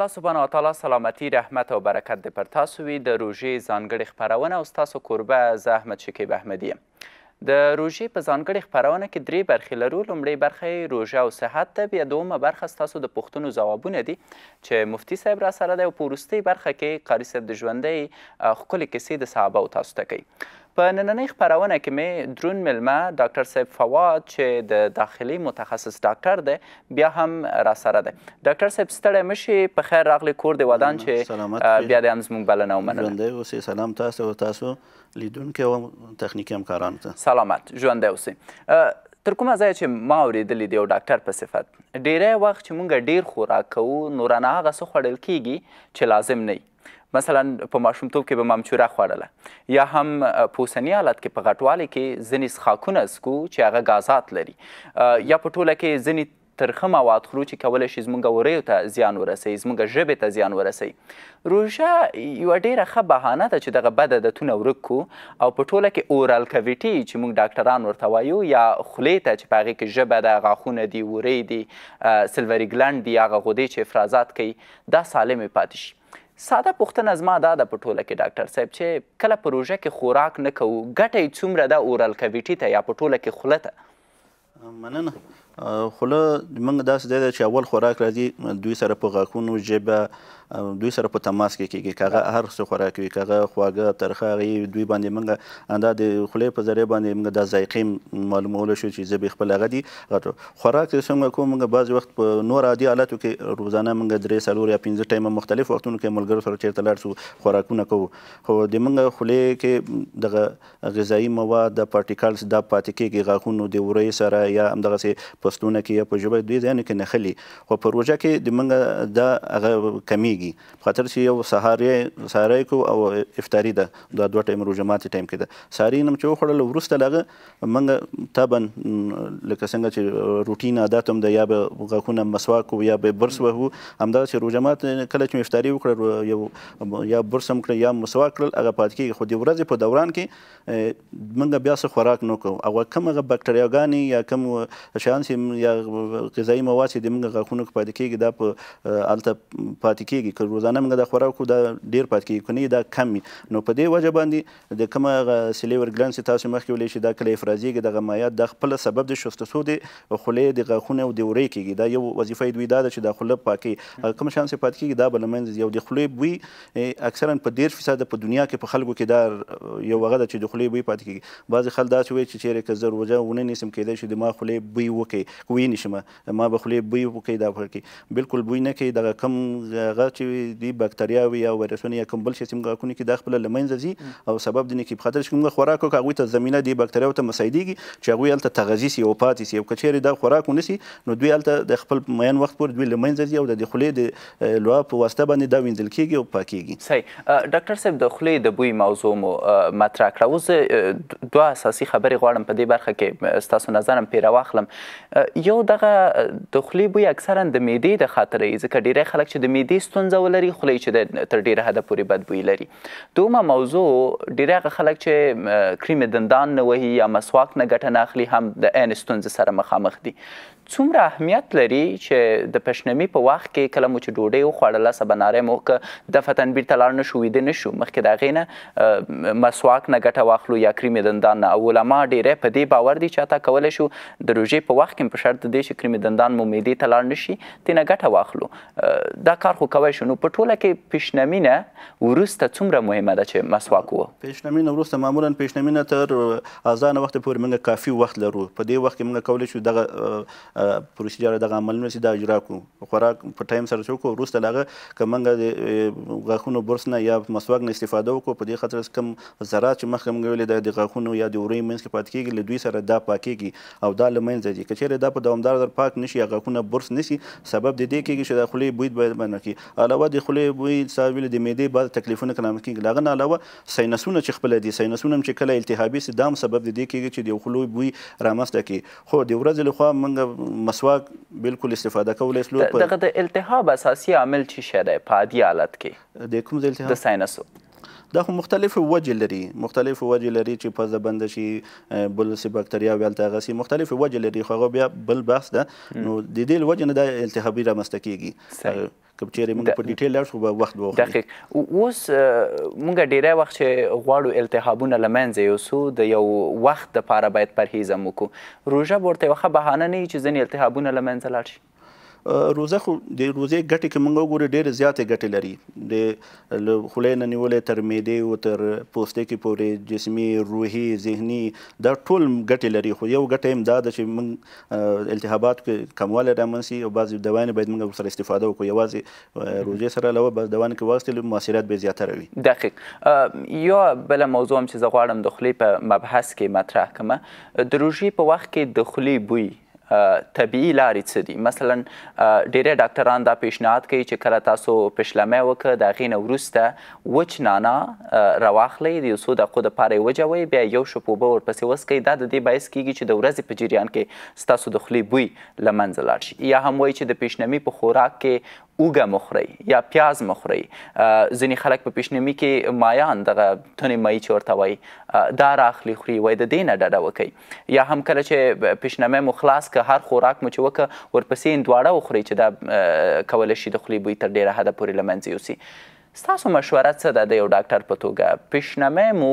الله سبحانه وتعالی سلامتی رحمت او برکت دې پر تاسو وي د روژې ځانګړې خپرونه او ستاسو کوربه زه احمد شکیب احمدي یم د روژې په ځانګړې خپرونه کې درې برخې لرو لومړۍ برخه یې روژه او صحت ده بیا دومه برخه ستاسو د پوښتنو ځوابونه دي چې مفتي صاحب را سره دی او په وروستۍ برخه کې قاري صاب د ژوندۍ ښکلې کیسې د صحابه او تاسو ته کوي په نننۍ خبرونه کې مې درون ملمه ډاکټر صاحب فواد چې د داخلي متخصص ډاکټر دی بیا هم را سره دی ډاکټر صاحب ستړی مشي په خیر راغلی کور دی ودان چې بیا د هم زموږ بلنه ومنله ژوندی اوسئ سلام تاسو او تاسو لیدونکو او تخنیکي همکارانو ته سلامت ژوندی اوسئ تر کومه ځایه چې ما اورېدلی دی یو ډاکټر په صفت ډیری وخت چې مونږ ډیر خوراک کوو نورانه هغه څه خوړل کیږي چې لازم نه مثلا په ماشومتوب کې به مامچوره خوړله یا هم په اوسني حالت کې په غټوالي کې ځینې څښاکونه څکو چې هغه ګازات لري یا په ټوله کې ځینې ترخه مواد خورو چې کولی شي زموږ وریو ته زیان ورسوي زموږ ژبې ته زیان ورسوي روژه یوه ډېره ښه بهانه ده چې دغه بد عادتونه ورک کړو او په ټوله کې اورال کویټي چې موږ ډاکټران ورته وایو یا خولې ته چې په هغې کې ژبه ده غاښونه دي ورې دي سلوري ګلنډ دي هغه غدې چې افرازات کوي دا سالمې پاتې شي ساده پوښتنه زما دا ده په ټوله کې ډاکټر صاحب چې کله پروژه کې خوراک نه کوو ګټه یې څومره ده اورال کویټي ته یا په ټوله کې خوله ته مننه خوله موږ داسې دی چې اول خوراک راځي دوی سره په غاښونو ژبه دوی سره په تماس کې کېږي کغه هر څه خوراک وي کغه خواږه ترخه غي دوی باندې موږ انده د خولې په ذریعہ باندې موږ د ذایقې معلومول شو چې زبې خپل غدي غټو خوراک څنګه کوم موږ بعض وخت په نور عادي حالاتو کې روزانه موږ درې سالور یا 15 ټایمه مختلف وختونو کې ملګرو سره چیرته لاړ شو خوراکونه کوو خو د موږ خولې کې دغه غذایی مواد د پارټیکلز د پاتې کېږي غاښونو د وری سره یا همدغه سي پستونه کې یا په ژبه دوی ځان کې نخلي خو پروژه کې د موږ د هغه کمی کیږي په خاطر چې یو سهارې سهارې کو او افطاری ده دا دوه ټایم روزه ماتي ټایم کې ده سهارې نم چې وخړل ورسته لغه منګه تبن لکه څنګه چې روټین عادت هم ده یا به غاخونه مسواک یا به برس وهو همدا چې روزه مات کله چې افطاری وکړ یو یا برس هم کړ یا مسواک کړل هغه پات کې خو د ورځې په دوران کې منګه بیا څه خوراک نه کوو او کوم هغه بکټریاګانی یا کوم شیان چې یا غذایی مواد چې د منګه غاخونه کې پاتې کېږي دا په الته پاتې کېږي کیږي که روزانه موږ د خوراکو دا ډیر پات کیږي کني دا کم نو په دې وجه باندې د کومه سلیور ګلانس تاسو مخکې ولې شي دا کله افرازیږي دغه مایات د خپل سبب د شفتسو دي خولې د غاخونه او د ورې کیږي دا یو وظیفه دوی دا چې د خوله پاکي کوم شان صفات کیږي دا بلمن یو د خولې بوی اکثرا په ډیر فیصد په دنیا کې په خلکو کې دا یو وغه چې د خولې بوی پات کیږي بعض خلک دا چې وایي چې چیرې که زر وجه ونه نسم کېدای شي د ما خولې بوی وکي کوی نشم ما به خولې بوی وکي دا فرقي بالکل بوی نه کوي دغه کم غا چې دی بکټریاوي یا وایرسونه یا کوم بل شي چې موږ کونه کې د خپل لمنځ زی او سبب دي کې په خاطر چې موږ خوراک کوو هغه ته زمينه دی بکټریاو ته مساعدېږي چې هغه الته تغذی سي او پاتې سي او کچېر دا خوراک ونسي نو دوی الته د خپل میان وخت پورې دوی لمنځ زی او د خولې د لوا په واسطه باندې دا ویندل کیږي او پاکيږي صحیح ډاکټر صاحب د خولې د بوی موضوع مو مطرح کړو اوس دوه اساسي خبرې غواړم په دې برخه کې ستاسو نظر هم پیرا واخلم یو دغه د خولې بوی اکثرا د معدې د خاطرې ځکه ډیری خلک چې د معدې ستونزې ستونزه ولري خولې چې تر ډیره حده پورې بدبویي لري دومه موضوع ډیره هغه خلک چې کریم دندان نه وهي یا مسواک نه ګټه نه اخلي هم د عین ستونزې سره مخامخ دي څومره اهمیت لري چې د پښنمی په وخت کې کله مو چې ډوډۍ وخوړله سباناری مو که د فتن بیرته لاړ نه شو ویده نه شو مخکې د هغې نه مسواک نه ګټه واخلو یا کریم دندان نه او علما ډېری په دې باور دي چې حتی کولی شو د روژې په وخت کې په شرط دی چې کریم دندان مو معدې ته لاړ نه شي ترې نه ګټه واخلو دا کار خو کوی شو نو په ټوله کې پېشنمینه وروسته څومره مهمه ده چې مسواک وه پېشنمینه وروسته معمولا پېشنمینه تر اذان وخت پورې موږ کافي وخت لرو په دې وخت کې موږ کولی شو دغه پروسیجر دغه عملونه چې دا اجرا کو خوراک په ټایم سره شو کو وروسته لاغه کومنګ د غاخونو برس نه یا مسواک نه استفاده وکړو په دې خاطر کم ذرات چې مخکې موږ ویل د غاخونو یا د اوري منځ کې پات کیږي له دوی سره دا پاکيږي او دا لمنځ ځي کچېره دا په دوامدار در پاک نشي غاخونه برس نشي سبب د دې کېږي چې د خولې بوید باید باندې کی علاوه د خولې بوید سبب د معدې بعد تکلیفونه کلام کیږي لاغه نه علاوه سینسونه چې خپل دي سینسونه چې کله التهابي سدام سبب د دې کېږي چې د خولې بوی رامسته کی خو د ورځې لخوا موږ مسواک بالکل استفاده کولای شو دغه د التهاب اساسي عامل چې شې دی په عادي حالت کې د کوم ځای التهاب د ساینسو دا خو مختلف وجه لري مختلف وجه لري چې په زبنده شي بل سي بکټریا ویل تا غسي مختلف وجه لري خو بیا بل بحث ده نو د دې وجه نه د التهابي را مستکیږي کوم چیرې موږ په ډیټیل لاړ شو به وخت به دقیق اوس موږ ډیری وخت چې غواړو التهابونه له منځه یوسو د یو وخت دپاره باید پرهیز هم وکړو روژه به ورته یوه ښه بهانه نه وي چې ځینې التهابونه له منځه لاړ شي روزه خو د روزې ګټې کې موږ وګورو ډېرې زیاتې ګټې لري د خولې نه نیولې تر معدې او تر پوستکي پورې جسمي روحي ذهني دا ټول ګټې لري خو یو ګټه هم دا ده چې موږ التهابات کموالی رامنځي او بعضې دوایانې باید موږ ورسره استفاده وکړو یوازې روزې سره علاوه بس دوایانې کې واخیستلو مؤثریت به زیاتره وي دقیق یا بله موضوع هم چې زه غواړم د خولې په مبحث کې مطرح کړمه د روژې په وخت کې د خولې بوی طبي لارې څه دي مثلا ډیری ډاکټران دا پیشنهاد کوي چې کله تاسو پښلمه وکړه د غینه ورسته وچ نانا رواخلې د یو څو دقیقو لپاره وجوي بیا یو شپوبه ورپسې وسکي دا د دې بایس کیږي چې د ورځې په جریان کې ستاسو د خولې بوی لمنځه لاړ شي یا هم وایي چې د پیشنهمي په خوراک کې اوګه مخوري یا پیاز مخوري ځینی خلک په پیشنیمي کې مایان دغه تونې مای چورته وای دا راخلی خوري وای د دینه ډډه وکي یا هم کله چې پیشنیمه مو خلاص که هر خوراک مو چې وکه ورپسې اندواړه وخوري چې دا کول شي د خولي بوی تر ډیره حد پورې لمنځي اوسي ستاسو مشوره څه ده د یو ډاکټر په توګه پیشنمه مو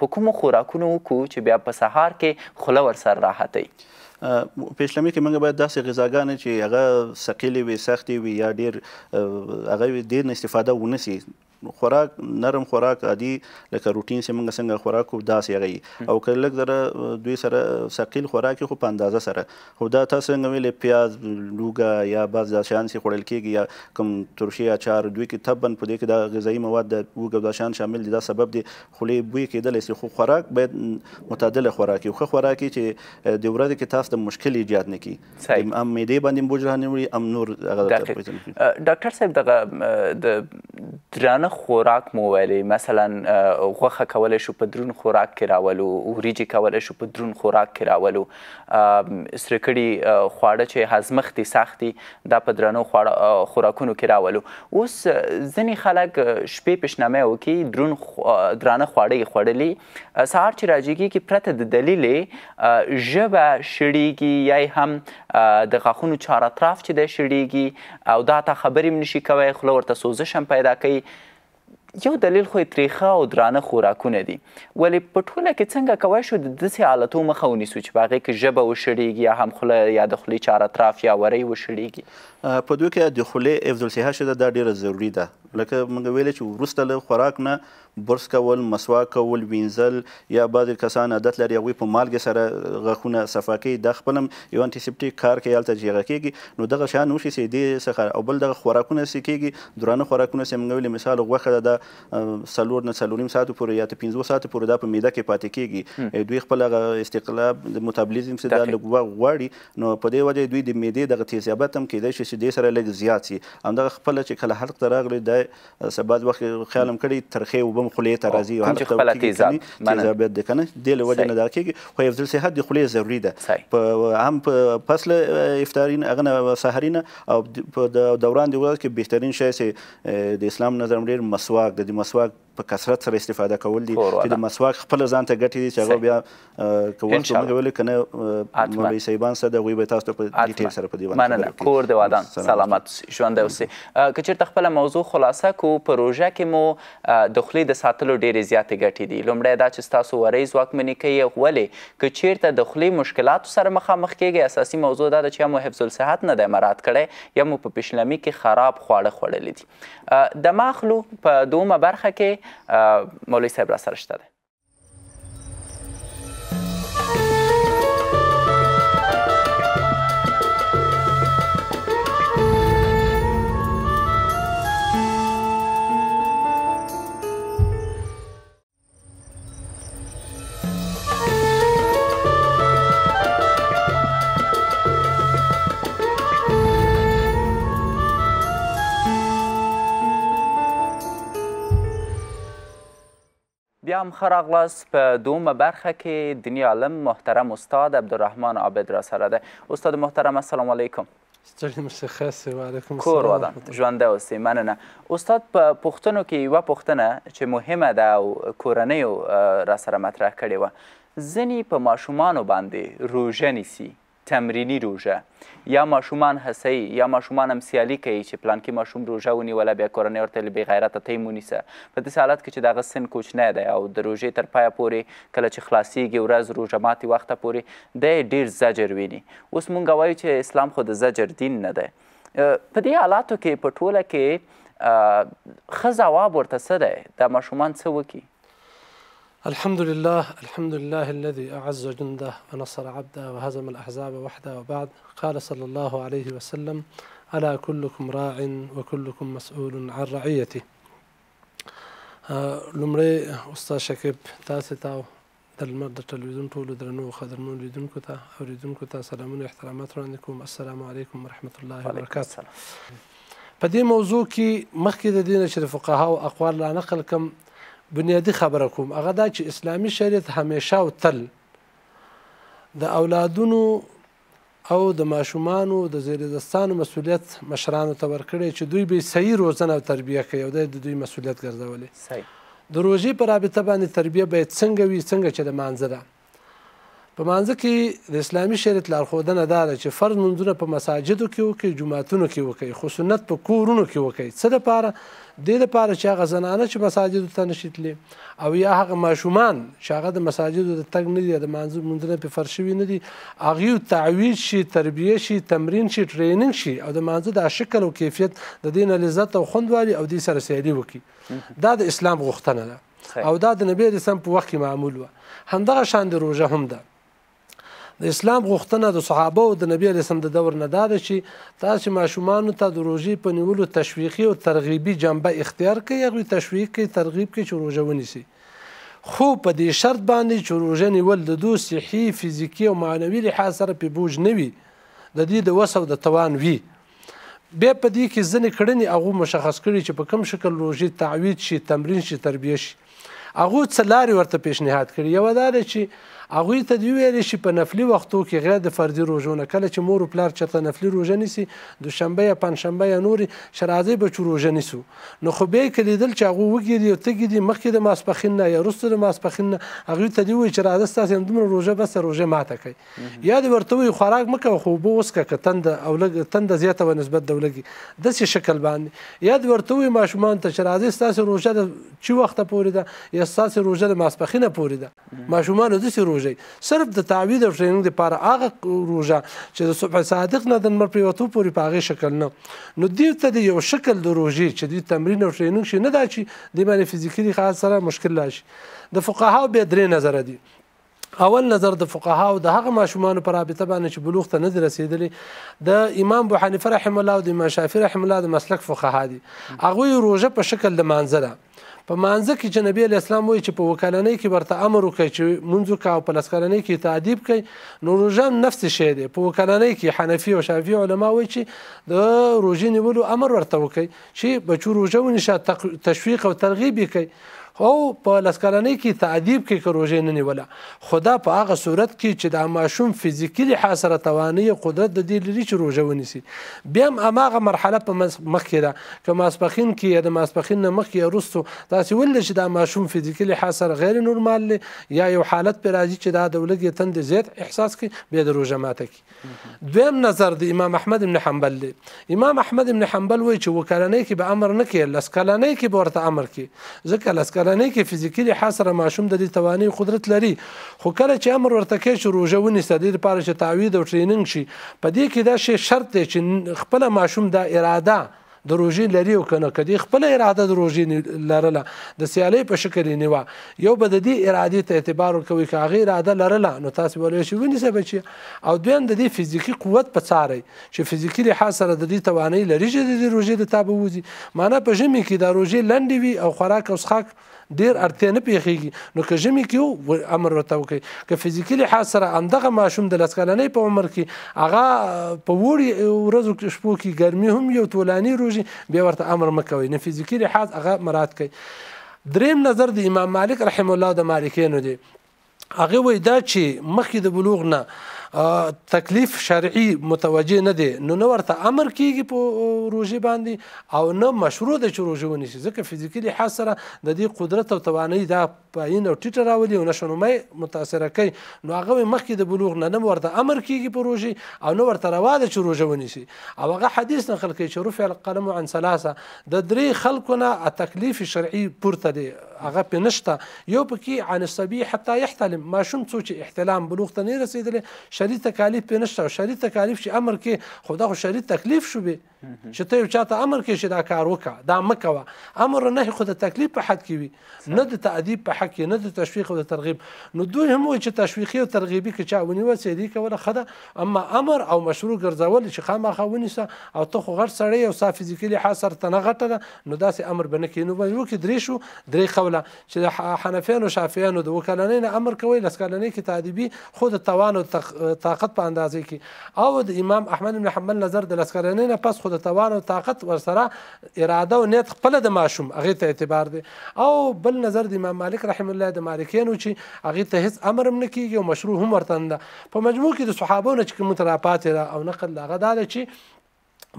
په کومو خوراکونو وکړو چې بیا په سهار کې خوله ورسره راحتئ پیشلمي کې موږ باید داسې غذاګانې چې هغه ثقيلې وي سختې وي یا ډېر هغه ډېر نه استفاده ونسي خوراک نرم خوراک عادي لکه روټین سي موږ څنګه خوراک کوو داسې هغه او کله لګ در دوی سره ثقيل خوراک خو په اندازه سره خو دا تاسو څنګه ویلې پیاز لوګا یا بعض ځان سي خوړل کېږي یا کوم ترشي اچار دوی کې تبن په دې کې د غذایی مواد د وګو ځان شامل دي دا سبب دي خولې بوی کېدل سي خو خوراک باید متعادل خوراک خو خوراک چې د ورځې کې تاسو د مشکل ایجاد نه کی ام معده باندې بوج رانه وي ام نور هغه ډاکټر صاحب دغه د درانه درانه خوراک مو ویلی مثلا غوښه کولی شو په درون خوراک کې راولو وریجې کولی شو په درون خوراک کې راولو سره کړي خواړه چې هضمختي سختي دا په درنو خوراکونو کې راولو اوس ځینې خلک شپې پشنامه وکړي درون درانه خواړه یې خوړلي سهار چې راجیږي کې پرته د دلیلې ژبه شړیږي یا هم د غاښونو چار اطراف چې دی شړیږي او دا ته خبرې م نشي کوی خوله ورته سوزش هم پیدا کوي یو دلیل خو تریخه او درانه خوراکونه دي ولی په ټوله کې څنګه کوای شو د داسې حالتو مخه ونیسو چې په هغې کې ژبه وشړېږي یا هم خوله یا د خولې چار اطراف یا وری وشړېږي په دوی کې د خولې حفظ الصحه شته دا ډیره ضروری ده لکه موږ ویل چې ورسته له خوراک نه برس کول مسواک کول وینځل یا بعض کسان عادت لري هغوی په مالګې سره غاښونه صفا کوي دا خپل یو انټیسپټیک کار کوي هلته چې هغه کېږي نو دغه شیان وشي چې دې څخه او بل دغه خوراکونه چې کېږي درانه خوراکونه چې موږ ویلي مثال غوښه ده څلور نه څلورنیم ساعتو پورې یا تر پنځو ساعتو پورې دا په میده کې پاتې کېږي دوی خپل هغه استقلاب د متابولیزم څخه دا لږ غواړي نو په دې وجه دوی د میدې دغه تیزیابت هم کېدای شي چې دې سره لږ زیات شي همدغه خپله چې کله حلق ته راغلی دی سبا وخت خیال هم کړی ترخې اوبه هم خولې ته راځي او حلق ته تیزابیت دی که نه دې له وجې نه دغه کېږي خو حفظ الصحت د خولې ضروري ده په هم په فصل افطاري نه هغه نه سحري نه او په دوران د ورځ کې بهترین شی چې د اسلام نظر ډېر مسواک د مسواک په کثرت سره استفاده کول دي چې د مسواک خپل ځان ته ګټې دي چې هغه بیا که وخت موږ ویلو کنه مولوي صاحبان سره د هغوی به تاسو ته په ډیټیل سره په دې باندې مننه کور دې ودان سلامت ژوند اوسئ که چېرته خپله موضوع خلاصه کو په روژه کې مو د خولې د ساتلو ډېرې زیاتې ګټې دي لومړی دا چې ستاسو ورۍ ځواکمنې کوي ولې که چېرته د خولې مشکلاتو سره مخامخ کیږئ اساسي موضوع دا ده چې یا مو حفظ الصحت نه دی مراعات کړی یا مو په پیشلمي کې خراب خواړه خوړلی دي د ماخلو په دومه برخه کې مولوی صاحب را سرش بیا هم ښه راغلاست په دومه برخه کې دیني عالم محترم استاد عبدالرحمن عابد را سره دی استاد محترم السلام علیکم کور ودان ژوندی اوسئ مننه استاد په پوښتنو کې یوه پوښتنه چې مهمه ده او کورنیو را سره مطرح کړې وه ځینې په ماشومانو باندې روژه نیسي تمرینی روژه یا ماشومان هڅوي یا ماشومان هم سیالي کوي چې پلانکي ماشوم روژه ونیوله بیا کورنۍ ورته ویل بېغیرته ته یې مونیسه په داسې حالت کې چې د هغه سن کوچنی دی او د روژې تر پایه پورې کله چې خلاصیږي ورځ روژه ماتې وخته پورې دی ډېر زجر ویني اوس مونږ وایو چې اسلام خو د زجر دین نه دی په دې حالاتو کې په ټوله کې ښه ځواب ورته څه دی دا ماشومان څه وکړي الحمد لله الحمد لله الذي أعز جنده ونصر عبده وهزم الأحزاب وحده وبعد قال صلى الله عليه وسلم ألا كلكم راع وكلكم مسؤول عن رعيته لمړی استاد شکیب تاسو ته د لمر د ټلویزیون ټولو درنو خدمتونو لیدونکو ته اوریدونکو ته سلامونه احترامات وړاندې کوم السلام علیکم ورحمۃ الله وبرکاته په دې موضوع کې مخکې د دین شریف فقها او اقوال لا نقل کم بنیادی خبره کوم هغه دا چې اسلامی شریعت همیشه او تل د اولادونو او د ماشومانو د زیردستانو مسولیت مشرانو ته ورکړی چې دوی به صحیح روزنه او تربیه کوي او د دوی مسولیت ګرځولې د روژې په رابطه باندې تربیه باید څنګه وي څنګه چې د مانځه ده په مانځه کې د اسلامي شریعت لارښودنه دا ده چې فرض منځونه په مساجدو کې وکړي جوماتونو کې وکړي خو سنت په کورونو کې وکړي څه دپاره دې دپاره چې هغه زنانه چې مساجدو ته نشي تللی او یا هغه ماشومان چې هغه د مساجدو د تګ نه دي د مانځه منځونه پې فرض شوي نه دي هغې تعویض شي تربیه شي تمرین شي ټریننګ شي او د مانځه دا شکل او کیفیت د دې نه لذت او خوند والي او دې سره سیالي وکړي دا د اسلام غوښتنه ده او دا د نبی رسم په وخت کې معمول وه همدغه شان د روژه هم ده د اسلام غوښتنه د صحابه او د نبی علی سم د دور نه داده چې تاسو ماشومان ته د روزي په نیولو تشویقي او ترغیبي جنبه اختیار کړئ هغه تشویق کوي ترغیب کوي چې روزه ونیسي خو په دې شرط باندې چې روزه نیول د دوه صحي فزیکی او معنوي لحاظ سره په بوج نه وي د دې د وسو د توان وي بیا په دې کې ځنې کړنې هغه مشخص کړي چې په کوم شکل روزي تعوید شي تمرین شي تربیه شي هغه څلاري ورته پیشنهاد کړي یو دا چې هغوی ته دې ویلې شي په نفلي وختو کې غیر د فردي روژو نه کله چې مور او پلار چېرته نفلي روژه نیسي دوشنبه یا پنجشنبه یا نورې شرازی بچو روژه نیسو نو خو بیا یې که لیدل چې هغو وګیري او تږي دي مخکې د ماسپښین نه یا وروسته د ماسپښین نه هغوی ته دې ووایي چې راځه ستاسې همدومره روژه بس روژه ماته کوي یا دې ورته ووایي خوراک مه کوه خو اوبه وڅکه که تنده او لږ تنده زیاته وه نسبت د ولګي داسې شکل باندې یا دې ورته ووایي ماشومانو ته چې راځئ ستاسې روژه د چې وخت پورې ده یا ساسې روزه د ماسپخینه پورې ده ماشومان د سې روزه صرف د تعوید او ټریننګ لپاره هغه روزه چې د صبح صادق نه د مر پریوتو پورې پاغه شکل نه نو دی ته یو شکل د روزه چې د تمرین او ټریننګ شي نه دا چې د باندې فزیکي خاص سره مشکل راشي د فقهاو به درې نظر دي اول نظر د فقهاو د هغه ماشومان پر رابطه باندې چې بلوغ ته نه رسیدلې د امام ابو حنیفه رحم الله او د امام شافعي رحم الله د مسلک فقها دي هغه روزه په شکل د منځره په مانزه کې چې نبی اسلام وایي چې په وکالنۍ کې ورته امر وکړي چې منځ کا او په لسکلنۍ کې تعدیب کړي نو روژه نفس شی دی په وکالنۍ کې حنفي او شافعي علما وایي چې د روژې نیولو امر ورته وکړي چې بچو روژه ونیسه تشویق او ترغیب یې کړي او په لسکلنۍ کې تعذيب کې کروژې نه نیوله خدا په هغه صورت کې چې د ماشوم فزیکی لحاظ سره توانایي قدرت د دې لري چې روژه ونیسي بیا هم هغه مرحله په مخ کې ده که ماسپخین کې د ماسپخین نه مخکې وروستو داسې ولې چې دا ماشوم فزیکی لحاظ سره غیر نورمال دی یا یو حالت پرې راځي چې دا د ولګې تندې زیات احساس کې بیا د روژه ماته کې دویم نظر د امام احمد بن حنبل دی امام احمد بن حنبل وایي چې وکلنۍ کې به امر نه کوي لسکلنۍ کې به ورته امر کوي ځکه لسکلنۍ کورنۍ کې فزیکی لحاظ سره ماشوم د دې توانایي قدرت لري خو کله چې امر ورته کوي چې روژه ونیسه د دې لپاره چې تعوید او ټریننګ شي په دې کې دا شی شرط دی چې خپله ماشوم دا اراده د روژې لري او کنه کدي خپل اراده د روژې لرله د سیالي په شکل نیوا یو به د دې ارادې ته اعتبار کوي چې هغه اراده لرله نو تاسو ولې شو ونی سبا چی او دویم د دې فزیکی قوت په څاري چې فزیکی لحاظ سره د دې توانایي لري چې د روژې د تابوزي معنی په جمی کې د روژې لنډوي او خوراک او څښاک ډیر ارتیا نه پیخیږي نو که ژمی کې امر ورته وکړي که فزیکلی حال سره همدغه ماشوم د لس کلنۍ په عمر کې هغه په وړي ورځو شپو کې ګرمي هم یو تولانی روژې بیا ورته امر مه کوئ نه فزیکي لحاظ هغه مراد کوي دریم نظر د امام مالک رحم الله د مالکینو دی هغه وای دا چې مخکې د بلوغ نه تکلیف شرعي متوجه نه دي نو نو ورته امر کیږي په روژه باندې او نه مشروع ده چې روژه ونیسي ځکه فزیکي لحاظ سره د دې قدرت او توانایي دا پایین او ټیټه راولي او نشونومۍ متاثره کوي نو هغه مخکې د بلوغ نه نه ورته امر کیږي په روژه او نو ورته روا ده چې روژه ونیسي او هغه حدیث نقل کوي چې رفع القلم عن ثلاثه د درې خلکو نه تکلیف شرعي پورته دی هغه په نشته یو پکې عن الصبي حتى يحتلم ما شوم څو چې احتلام بلوغ ته نه رسیدل شدید تکالیف پې نشته او شدید تکالیف چې امر کې خو دا خو شدید تکلیف شو به چې ته یو چاته امر کې چې دا کار وکړه دا مه کوه امر نه خو د تکلیف په حد کې وي نه د تعذیب په حد کې نه د تشویق او د ترغیب نو دوی هم وایي چې تشویقي او ترغیبي که چا ونیوه سیدي کوله ښه ده اما امر او مشروع ګرځول چې خامخا ونیسه او ته خو غټ سړی او ستا فزیکلي حاصر ته نه غټه ده نو داسې امر به نه کوي نو ویلو کې درې شو درې قوله چې د حنفیانو شافیانو د وکلنۍ نه امر کوي لس کلنۍ کې تعذیبي خو د توان او طاقت په اندازې کې او د امام احمد بن حنبل نظر د لسکرنې نه پس خو د توان او طاقت ورسره اراده او نیت خپل د ماشوم هغه ته اعتبار دی او بل نظر د امام مالک رحم الله د مالکینو چې هغه ته هیڅ امر هم نه کیږي او مشروع هم ورته نه په مجموع کې د صحابو نه چې متراپات او نقل هغه دا چې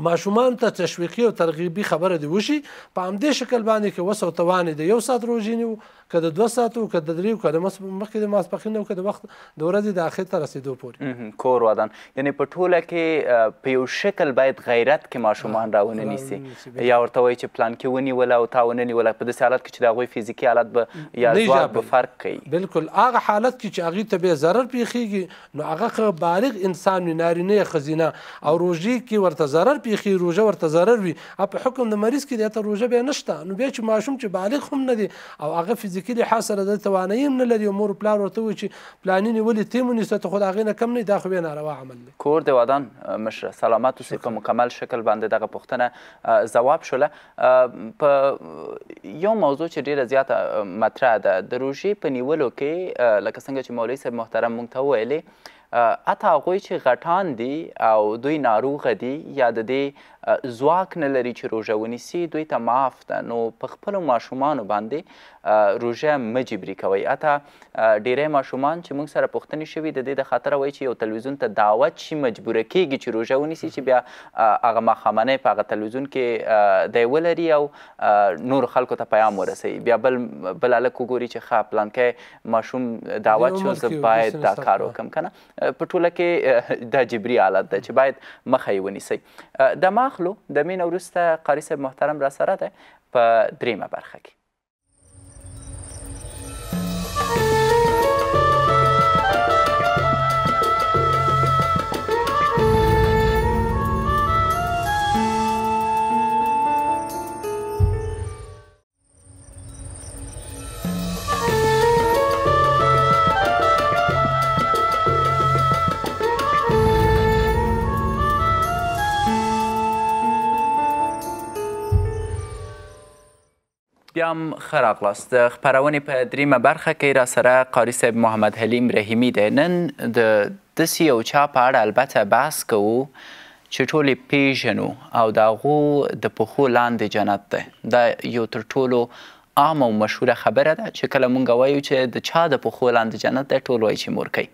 ماشومان ته تشویقي او ترغیبي خبره دی وشي په همدې شکل باندې کې وسو توان دی یو سات روزینی که د 2 ساعتو که د 3 که د مخکې د ماسپخین او که د وخت د ورځې د اخر ته رسیدو پورې کور ودان یعنی په ټوله کې په یو شکل باید غیرت کې ماشومان راونه نیسي یا ورته وایي چې پلان کې ونیول او تا ونه نیول په داسې حالت کې چې د هغوی فزیکي حالت به یا ځواک به فرق کوي بالکل هغه حالت کې چې هغې ته بیا ضرر پیښیږي نو هغه بالغ انسان وي نارینه یا ښځینه او روژې کې ورته ضرر پیښي روژه ورته ضرر وي په حکم د مریض کې د ته روژه بیا نشته نو بیا چې ماشوم چې بالغ هم نه دی او هغه فزیکي فزیکي لحاظ سره د توانایي هم نه لري مور پلار ورته وي چې پلانینې ولې تیم ونیسه ته خو د هغې نه کم نه دا خو بیا ناروا عمل دی کور دی ودان مشره سلامت اوسئ په مکمل شکل باندې دغه پوښتنه ځواب شوله په یو موضوع چې ډېره زیاته مطرح ده د روژې په نیولو کې لکه څنګه چې مولوي صاحب محترم موږ ته وویلې حتی هغوی چې غټان دي او دوی ناروغه دي یا د دې ځواک نه لري چې روژه ونیسي دوی ته معاف ده نو په خپلو ماشومانو باندې روژه مه جبري کوئ حتی ډیری ماشومان چې موږ سره پوښتنې شوي د دې د خاطره وایي چې یو تلویزیون ته دعوت شي مجبوره کیږي چې روژه ونیسي چې بیا هغه ماښامنۍ په هغه تلویزیون کې دی ولري او نور خلکو ته پیغام ورسوي بیا بل بل هلک وګوري چې ښه پلانکی ماشوم دعوت شو زه باید دا کار وکړم که نه په ټوله کې دا جبري حالت ده چې باید مخه یې ونیسئ دماغ واخلو د مین وروسته قاری صاحب محترم را سره ده په دریمه برخه کې سلام خراغلاست د خبرونې په دریمه برخه کې را سره قاری صاحب محمد حلیم رحیمی دی نن د داسې یو چا په اړه البته بحث کوو چې ټول پیژنو او د هغو د پښو لاندې جنت دی دا یو تر ټولو عام او مشهوره خبره ده چې کله مونږ وایو چې د چا د پښو لاندې جنت دی ټول وایي چې مورکۍ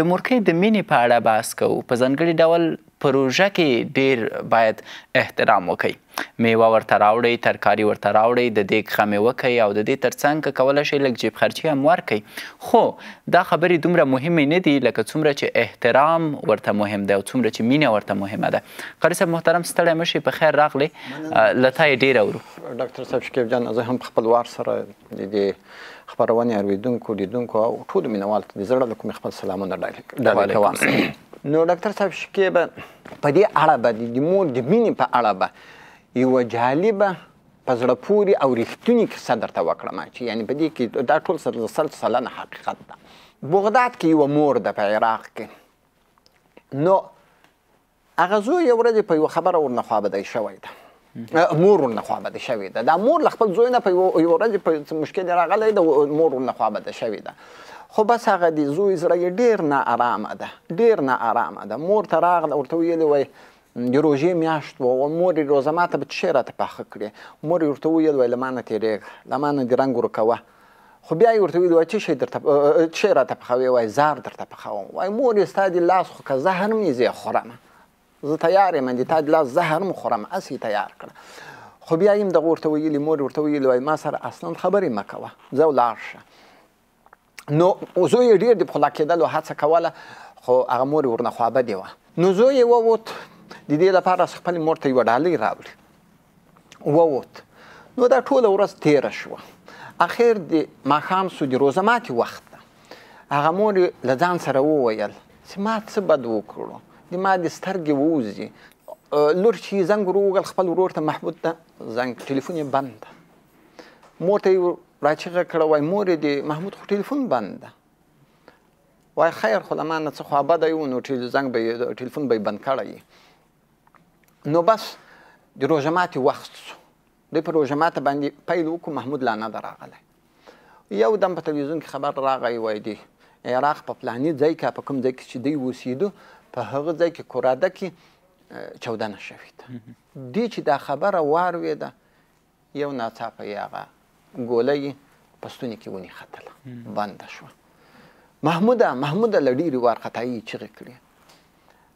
د مورکۍ د مینې په اړه بحث کوو په ځانګړي ډول پروژه کې ډیر باید احترام وکړي میوه ورته راوړئ ترکاری ورته راوړئ د دې خمې وکړئ او د دې ترڅنګ که کولی شئ لږ جیب خرچي هم ورکړئ خو دا خبرې دومره مهمې نه دي لکه څومره چې احترام ورته مهم دی او څومره چې مینه ورته مهمه ده قاري صاحب محترم ستړی مشي په خیر راغلی له تا یې ډېره اورو ډاکټر صاحب شکیب جان زه هم خپل وار سره د دې خبرونه اړویدونکو لیدونکو او ټول مینوال د زړه له کومې خپل سلامونه ډالې کوم نو ډاکټر صاحب شکې به په دې اړه به د مور د مینې په اړه به یوه جالبه په زړه پورې او رښتونې کیسه درته وکړم چې یعنی په دې کې دا ټول سل سل سلنه حقیقت ده بغداد کې یوه مور ده په عراق کې نو هغه زوی یوه ورځ په یوه خبره ورنه خوابدی شوی ده مور نه خوابه شوې ده دا مور له خپل زوی نه په یوه ورځ په مشکل راغلی ده مور نه خوابه شوې ده خو بس هغه دی زوی زړه یې ډېر ناارامه ده ډېر ناارامه ده مور ته راغله ورته ویلې وای د روژې میاشت وه مور یې روزه ماته به څه شی راته پاخه کړې مور یې ورته ویل وای له ما نه تېرېږه له ما نه دې رنګ ورکوه خو بیا یې ورته ویل وای څه شی درته څه شی راته پخوې وای زار درته پخوم وای مور یې ستا دې لاس خو که زهر مې زه خورمه زه تیار یم د تا دې لاس زهر مو خورم هسې تیار کړه خو بیا یې هم دغه ورته ویلي مور ورته ویلي وای ما سره اصلا خبرې مه کوه زه ولاړ شه نو زوی ډیر د خلا کېدلو هڅه کوله خو هغه مور ورنه خوابه دی وه نو زوی یې ووت د دې لپاره خپل مور ته یوه ډالۍ راوړي ووت نو دا ټوله ورځ تیره شوه اخیر د ماښام سو د روزه ماتي وخت هغه مور له ځان سره وویل چې ما څه بد وکړو د ما د سترګې ووځي لور چې زنګ وروغل خپل ورور ته محمود ته زنګ ټلیفون یې بند مور ته را چیغه کړه وای مورې دې محمود خو ټلیفون بند ده وای خیر خو له ما نه څه خو بده یو نو زنګ به ټلیفون به یې بند کړی نو بس د روژه ماتې وخت شو دوی په روژه ماته باندې پیل وکړو محمود لا نه ده راغلی یو دم په تلویزیون کې خبر راغی وای دی عراق په پلاني ځای کې په کوم ځای کې چې دی اوسېدو په هغه ځای کې کوراده کې چودنه شوې ده دې چې دا خبره واروېده یو ناڅاپه یې هغه ګولۍ په ستوني کې ونیختله بنده شوه محموده محموده له ډېرې وار خطایي چیغې کړې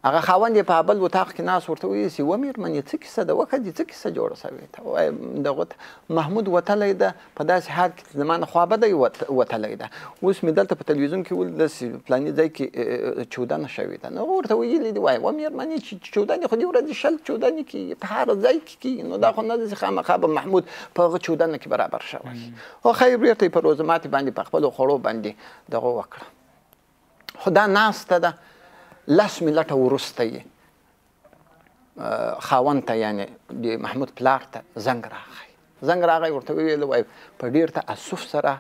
هغه خاوند یې په بل وتاق کې ناس ورته وایي چې و میرمنې څه کیسه ده وکه دې څه کیسه جوړه سوې ته ووایم دغه محمود وتلی ده په داسې حال کې چې زما نه خوابدی وتلی ده اوس مې دلته په تلویزیون کې ول داسې فلاني ځای کې چودنه شوې ده نو ورته ویلي دي وایي و میرمنې چې چودنې خو دې ورځې شل چودنې کېږي په هر ځای کې کېږي نو دا خو نه داسې خامخا به محمود په هغه چودنه کې برابر شوی خو خیر بیرته یې په روزماتې باندې په خپلو خوړو باندې دغه وکړه خو دا ناسته ده لس ملټه ورسته یې خاوند ته یعنی د محمود پلار ته زنګ راغی زنګ راغی ورته ویل وای په ډیر تعسف سره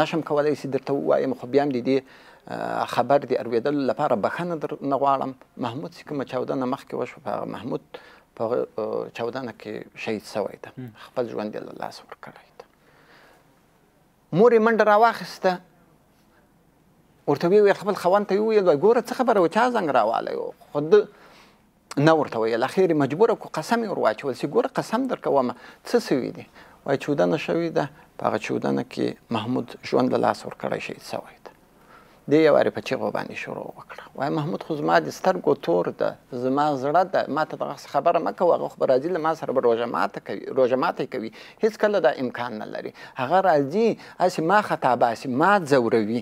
نشم کولای چې درته ووایم خو بیا هم د دې خبر د اورېدلو لپاره بخښنه در نه غواړم محمود چې کومه چاودنه مخکې وشوه په هغه محمود په هغه چاودنه کې شهید سوی ده خپل ژوند یې له لاسه ورکړی ده مور یې منډه راواخیسته ورته وی خپل خوان ته ویل وای ګوره څه خبره و چا زنګ راواله یو خود نه ورته ویل اخیر مجبور کو قسم ور واچول سی ګوره قسم درکوم څه سوي دي وای چودنه شوی ده په هغه چودنه کې محمود ژوند له لاس ور کړی شي سوی دی یو وارې په چیغو باندې شروع وکړه وای محمود خو زما د سترګو تور ده زما زړه ده ما ته دغسې خبره مه کوه هغه خو به راځي له ما سره به روژه ماته کوي روژه ماتی کوي هېڅکله دا امکان نه لري هغه راځي هسې ما خطا باسي ما ځوروي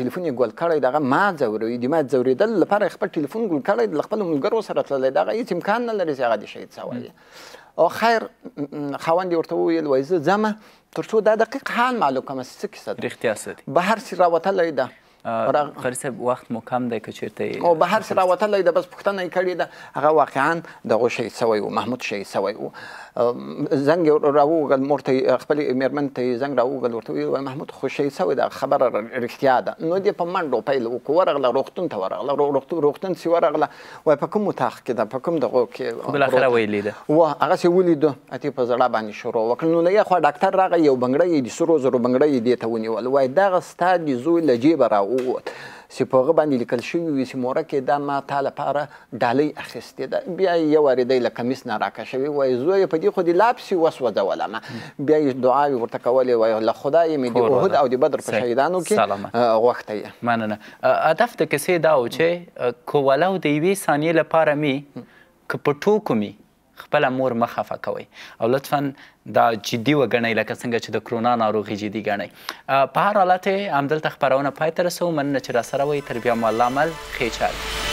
ټلیفون یې ګول کړی دغه ما ځوروي د ما ځورېدل لپاره خپل ټلیفون ګول کړی د خپلو ملګرو سره تللی دغه هېڅ امکان نه لري چې هغه دې شهید سوی او خیر خاوند یې ورته وویل وایي زه ځمه تر څو دا دقیق حال معلوم کړم چې څه کیسه ده رښتیا څه دي بهر سي راوتلی ده قاری صاحب وخت مو کم دی که چیرته او به هر څه راوتلی ده بس پوښتنه یې کړې ده هغه واقعا دغه شهید سوی و محمود شهید سوی و زنګ یې راووغل مور ته خپلې مېرمن ته یې زنګ راووغل ورته ویل محمود خو شهید سوی ده خبره رښتیا ده نو دې په منډو پیل وکړو ورغله روغتون ته ورغله روغتون چې ورغله وای په کوم اتاق کې ده په کوم دغو کې بالاخره ویلیده و هغسې ولیدو هتې په زړه باندې شروع وکړل نو له یې خوا ډاکتر راغی یو بنګړی یې د سرو زرو بنګړی یې دې ته ونیول وای دغه ستا د زوی له جیبه راو راووت چې په هغه باندې لیکل شوي وي چې مورکې دا ما تا لپاره ډالۍ اخیستې ده بیا یې یوارې دی له کمیس نه راکشوي وایي زویه په دې خو دې لاپسې وسوځولمه بیا یې دعاوې ورته کولې وایي له خدایه مې د احد او د بدر په شهیدانو کې غوښته یې مننه هدف د کیسې دا و چې که ولو د یوې ثانیې لپاره مې که په ټوکو مې خپل مور مه خفه کوئ او لطفا دا جدي وګڼئ لکه څنګه چې د کرونا ناروغي جدي ګڼئ په هر حالت همدلته خپرونه پای ته رسوو مننه چې راسره وئ تر بیا مو الله مل خیچل